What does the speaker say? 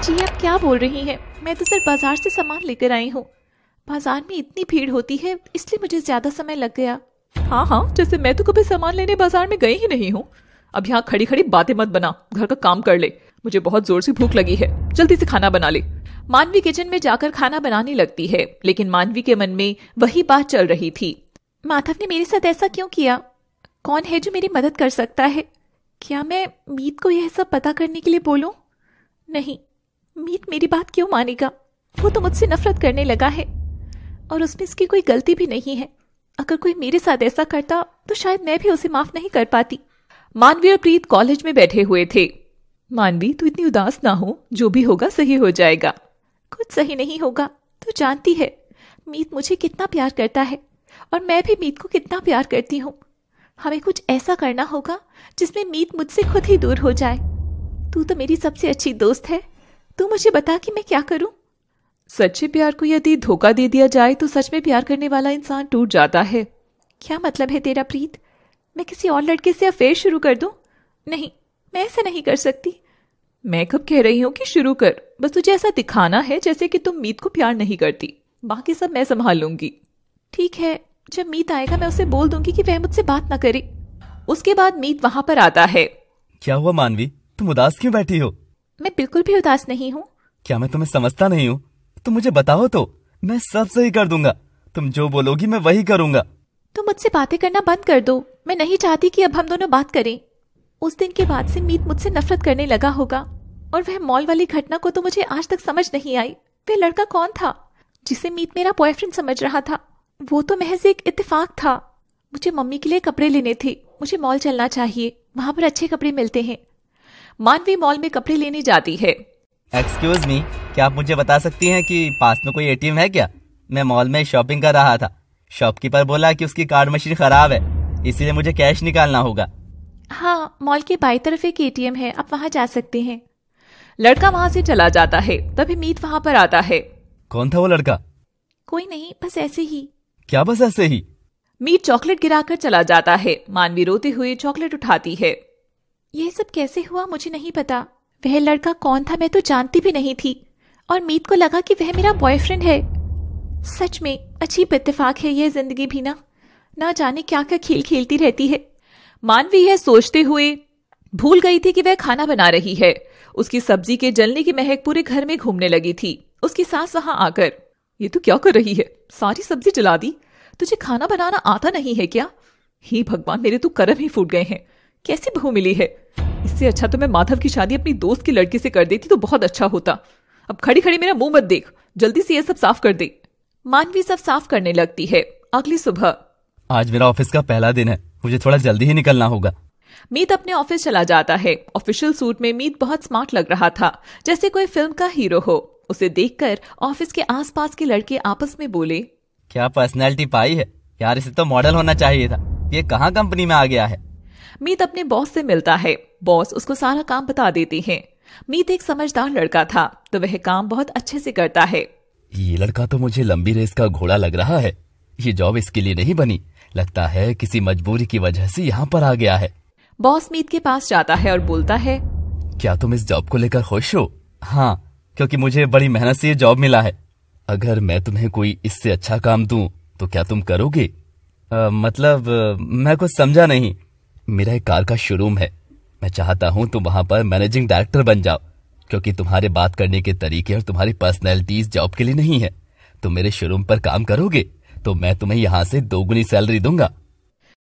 चाची आप क्या बोल रही हैं मैं तो सिर्फ बाजार से सामान लेकर आई हूँ बाजार में इतनी भीड़ होती है इसलिए मुझे ज्यादा समय लग गया हाँ हाँ जैसे मैं तो कभी सामान लेने बाजार में गई ही नहीं हूँ अब यहाँ खड़ी खड़ी बातें मत बना घर का काम कर ले मुझे बहुत जोर से भूख लगी है जल्दी से खाना बना ले मानवी किचन में जाकर खाना बनाने लगती है लेकिन मानवी के मन में वही बात चल रही थी माधव ने मेरे साथ ऐसा क्यों किया कौन है जो मेरी मदद कर सकता है क्या मैं मीत को यह सब पता करने के लिए बोलूं नहीं मीत मेरी बात क्यों मानेगा वो तो मुझसे नफरत करने लगा है और उसमें इसकी कोई गलती भी नहीं है अगर कोई मेरे साथ ऐसा करता तो शायद मैं भी उसे माफ नहीं कर पाती मानवी और प्रीत कॉलेज में बैठे हुए थे मानवी तू इतनी उदास ना हो जो भी होगा सही हो जाएगा कुछ सही नहीं होगा तू जानती है मीत मुझे कितना प्यार करता है और मैं भी मीत को कितना प्यार करती हूँ हमें कुछ ऐसा करना होगा जिसमें मीत मुझसे खुद ही दूर हो जाए तू तो मेरी सबसे अच्छी दोस्त है तू मुझे बता कि मैं क्या करूं सच्चे प्यार को यदि धोखा दे दिया जाए तो सच में प्यार करने वाला इंसान टूट जाता है क्या मतलब है तेरा प्रीत मैं किसी और लड़के से अफेयर शुरू कर दूं नहीं मैं ऐसा नहीं कर सकती मैं कब कह रही हूँ कि शुरू कर बस तुझे ऐसा दिखाना है जैसे कि तुम मीत को प्यार नहीं करती बाकी सब मैं संभाल लूंगी ठीक है जब मीत आएगा मैं उसे बोल दूंगी कि वह मुझसे बात ना करे उसके बाद मीत वहां पर आता है क्या हुआ मानवी तुम उदास क्यों बैठी हो मैं बिल्कुल भी उदास नहीं हूँ क्या मैं तुम्हें समझता नहीं हूँ तुम मुझे बताओ तो मैं सब सही कर दूंगा तुम जो बोलोगी मैं वही करूंगा तुम तो मुझसे बातें करना बंद कर दो मैं नहीं चाहती कि अब हम दोनों बात करें उस दिन के बाद से मीत मुझसे नफरत करने लगा होगा और वह मॉल वाली घटना को तो मुझे आज तक समझ नहीं आई वह लड़का कौन था जिसे मीत मेरा बॉयफ्रेंड समझ रहा था वो तो महज एक इतफाक था मुझे मम्मी के लिए कपड़े लेने थे मुझे मॉल चलना चाहिए वहाँ पर अच्छे कपड़े मिलते हैं मानवी मॉल में कपड़े लेने जाती है एक्सक्यूज मी क्या आप मुझे बता सकती हैं कि पास में कोई एटीएम है क्या मैं मॉल में शॉपिंग कर रहा था शॉपकीपर बोला कि उसकी कार्ड मशीन खराब है इसीलिए मुझे कैश निकालना होगा हाँ मॉल के बाई तरफ एक एटीएम है आप वहाँ जा सकते हैं लड़का वहाँ से चला जाता है तभी मीत वहाँ पर आता है कौन था वो लड़का कोई नहीं बस ऐसे ही क्या बस ऐसे ही मीत चॉकलेट गिराकर चला जाता है मानवी रोते हुए चॉकलेट उठाती है यह सब कैसे हुआ मुझे नहीं पता वह लड़का कौन था मैं तो जानती भी नहीं थी और मीत को लगा कि वह मेरा बॉयफ्रेंड है सच में अजीब इतफाक है यह जिंदगी भी ना ना जाने क्या क्या खेल खेलती रहती है मानवी यह सोचते हुए भूल गई थी कि वह खाना बना रही है उसकी सब्जी के जलने की महक पूरे घर में घूमने लगी थी उसकी सास वहां आकर ये तो क्या कर रही है सारी सब्जी जला दी तुझे खाना बनाना आता नहीं है क्या ही भगवान मेरे तो कर्म ही फूट गए हैं कैसी बहू मिली है इससे अच्छा तो मैं माधव की शादी अपनी दोस्त की लड़की से कर देती तो बहुत अच्छा होता अब खड़ी खड़ी मेरा मुंह मत देख जल्दी से यह सब साफ कर दे मानवी सब साफ करने लगती है अगली सुबह आज मेरा ऑफिस का पहला दिन है मुझे थोड़ा जल्दी ही निकलना होगा मीत अपने ऑफिस चला जाता है ऑफिशियल सूट में मीत बहुत स्मार्ट लग रहा था जैसे कोई फिल्म का हीरो हो उसे देखकर ऑफिस के आसपास के लड़के आपस में बोले क्या पर्सनैलिटी पाई है यार इसे तो मॉडल होना चाहिए था ये कहाँ कंपनी में आ गया है मीत अपने बॉस से मिलता है बॉस उसको सारा काम बता देती है मीत एक समझदार लड़का था तो वह काम बहुत अच्छे से करता है ये लड़का तो मुझे लंबी रेस का घोड़ा लग रहा है ये जॉब इसके लिए नहीं बनी लगता है किसी मजबूरी की वजह से यहाँ पर आ गया है बॉस मीत के पास जाता है और बोलता है क्या तुम इस जॉब को लेकर खुश हो हाँ क्योंकि मुझे बड़ी मेहनत से ये जॉब मिला है अगर मैं तुम्हें कोई इससे अच्छा काम दूं तो क्या तुम करोगे आ, मतलब मैं कुछ समझा नहीं मेरा एक कार का शोरूम है मैं चाहता हूँ तुम वहां पर मैनेजिंग डायरेक्टर बन जाओ क्योंकि तुम्हारे बात करने के तरीके और तुम्हारी पर्सनैलिटीज जॉब के लिए नहीं है तुम मेरे शोरूम पर काम करोगे तो मैं तुम्हें यहाँ से दोगुनी सैलरी दूंगा